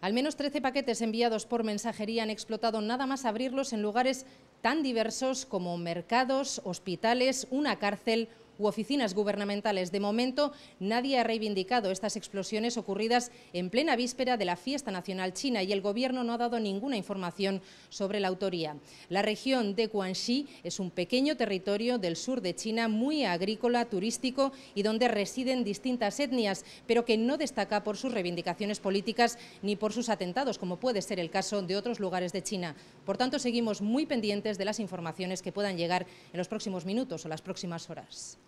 Al menos 13 paquetes enviados por mensajería han explotado nada más abrirlos en lugares tan diversos como mercados, hospitales, una cárcel u oficinas gubernamentales. De momento, nadie ha reivindicado estas explosiones ocurridas en plena víspera de la Fiesta Nacional China y el Gobierno no ha dado ninguna información sobre la autoría. La región de Guangxi es un pequeño territorio del sur de China muy agrícola, turístico y donde residen distintas etnias, pero que no destaca por sus reivindicaciones políticas ni por sus atentados, como puede ser el caso de otros lugares de China. Por tanto, seguimos muy pendientes de las informaciones que puedan llegar en los próximos minutos o las próximas horas.